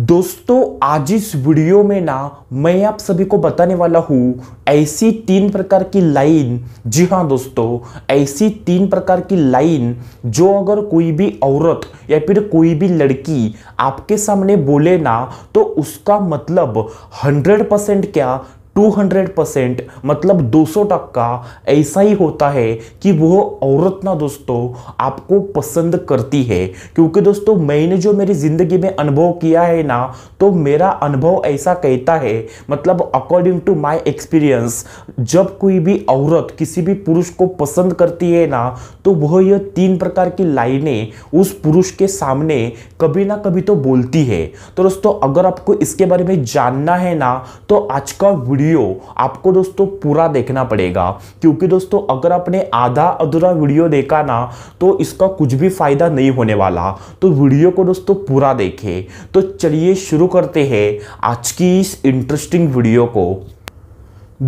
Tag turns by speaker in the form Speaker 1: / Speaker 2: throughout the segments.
Speaker 1: दोस्तों आज इस वीडियो में ना मैं आप सभी को बताने वाला हूँ ऐसी तीन प्रकार की लाइन जी हाँ दोस्तों ऐसी तीन प्रकार की लाइन जो अगर कोई भी औरत या फिर कोई भी लड़की आपके सामने बोले ना तो उसका मतलब 100 परसेंट क्या 200 परसेंट मतलब 200 टक्का ऐसा ही होता है कि वो औरत ना दोस्तों आपको पसंद करती है क्योंकि दोस्तों मैंने जो मेरी ज़िंदगी में अनुभव किया है ना तो मेरा अनुभव ऐसा कहता है मतलब अकॉर्डिंग टू माय एक्सपीरियंस जब कोई भी औरत किसी भी पुरुष को पसंद करती है ना तो वह यह तीन प्रकार की लाइनें उस पुरुष के सामने कभी ना कभी तो बोलती है तो दोस्तों अगर आपको इसके बारे में जानना है ना तो आज का वीडियो वीडियो आपको दोस्तों पूरा देखना पड़ेगा क्योंकि दोस्तों अगर आपने आधा अधूरा वीडियो देखा ना तो इसका कुछ भी फायदा नहीं होने वाला तो वीडियो को दोस्तों पूरा देखें तो चलिए शुरू करते हैं आज की इस इंटरेस्टिंग वीडियो को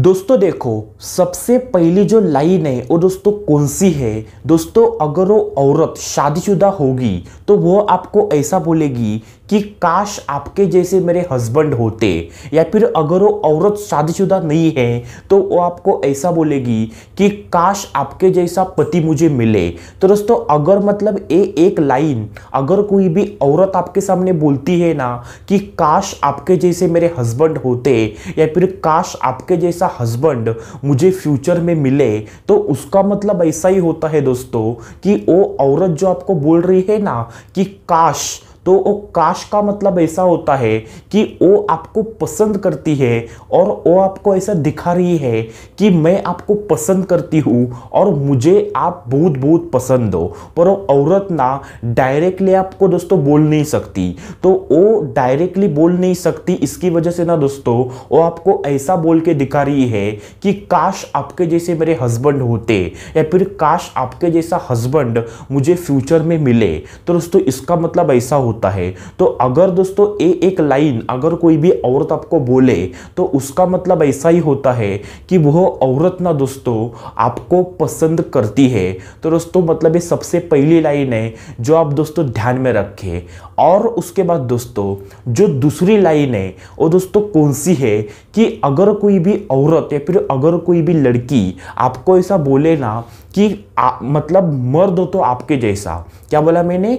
Speaker 1: दोस्तों देखो सबसे पहली जो लाइन है वो दोस्तों कौन सी है दोस्तों अगर वो औरत शादीशुदा होगी तो वो आपको ऐसा बोलेगी कि काश आपके जैसे मेरे हस्बैंड होते या फिर अगर वो औरत शादीशुदा नहीं है तो वो आपको ऐसा बोलेगी कि काश आपके जैसा पति मुझे मिले तो दोस्तों अगर मतलब ये एक लाइन अगर कोई भी औरत आपके सामने बोलती है ना कि काश आपके जैसे मेरे हस्बैंड होते या फिर काश आपके जैसा हस्बैंड मुझे फ्यूचर में मिले तो उसका मतलब ऐसा ही होता है दोस्तों कि वो औरत जो आपको बोल रही है ना कि काश तो वो काश का मतलब ऐसा होता है कि वो आपको पसंद करती है और वो आपको ऐसा दिखा रही है कि मैं आपको पसंद करती हूँ और मुझे आप बहुत बहुत पसंद हो पर वो औरत ना डायरेक्टली आपको दोस्तों बोल नहीं सकती तो वो डायरेक्टली बोल नहीं सकती इसकी वजह से ना दोस्तों वो आपको ऐसा बोल के दिखा रही है कि काश आपके जैसे मेरे हस्बैंड होते या फिर काश आपके जैसा हस्बैंड मुझे फ्यूचर में मिले तो दोस्तों इसका मतलब ऐसा हो होता है तो अगर दोस्तों ये एक लाइन अगर कोई भी औरत आपको बोले तो उसका मतलब ऐसा ही होता है कि वह औरत ना दोस्तों आपको पसंद करती है तो दोस्तों मतलब ये सबसे पहली लाइन है जो आप दोस्तों ध्यान में रखें और उसके बाद दोस्तों जो दूसरी लाइन है वो दोस्तों कौन सी है कि अगर कोई भी औरत या फिर अगर कोई भी लड़की आपको ऐसा बोले ना कि आ, मतलब मर्द हो तो आपके जैसा क्या बोला मैंने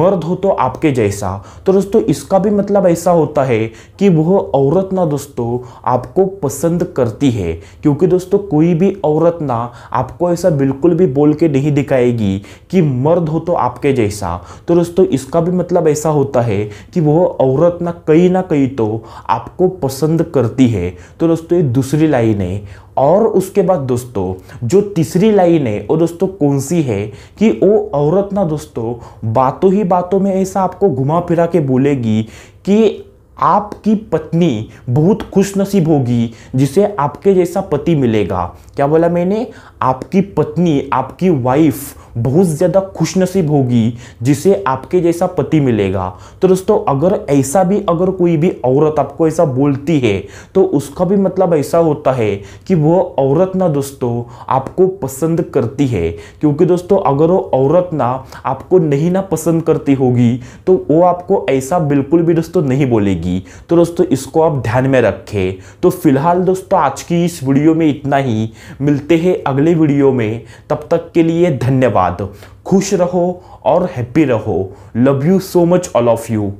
Speaker 1: मर्द हो तो आपके जैसा जैसा तो दोस्तों इसका भी मतलब ऐसा होता है कि वह औरत ना दोस्तों आपको पसंद करती है क्योंकि दोस्तों कोई भी औरत ना आपको ऐसा बिल्कुल भी बोल के नहीं दिखाएगी कि मर्द हो तो आपके जैसा तो दोस्तों इसका भी मतलब ऐसा होता है कि वह औरत ना कहीं ना कहीं तो आपको पसंद करती है तो दोस्तों ये दूसरी लाइन है और उसके बाद दोस्तों जो तीसरी लाइन है वो दोस्तों कौन सी है कि वो औरत ना दोस्तों बातों ही बातों में ऐसा आपको घुमा फिरा के बोलेगी कि आपकी पत्नी बहुत खुशनसीब होगी जिसे आपके जैसा पति मिलेगा क्या बोला मैंने आपकी पत्नी आपकी वाइफ बहुत ज़्यादा खुशनसीब होगी जिसे आपके जैसा पति मिलेगा तो दोस्तों अगर ऐसा भी अगर कोई भी औरत आपको ऐसा बोलती है तो उसका भी मतलब ऐसा होता है कि वो औरत ना दोस्तों आपको पसंद करती है क्योंकि दोस्तों अगर वो औरत ना आपको नहीं ना पसंद करती होगी तो वो आपको ऐसा बिल्कुल भी दोस्तों नहीं बोलेगी तो दोस्तों इसको आप ध्यान में रखें तो फिलहाल दोस्तों आज की इस वीडियो में इतना ही मिलते हैं अगले वीडियो में तब तक के लिए धन्यवाद खुश रहो और हैप्पी रहो love you so much all of you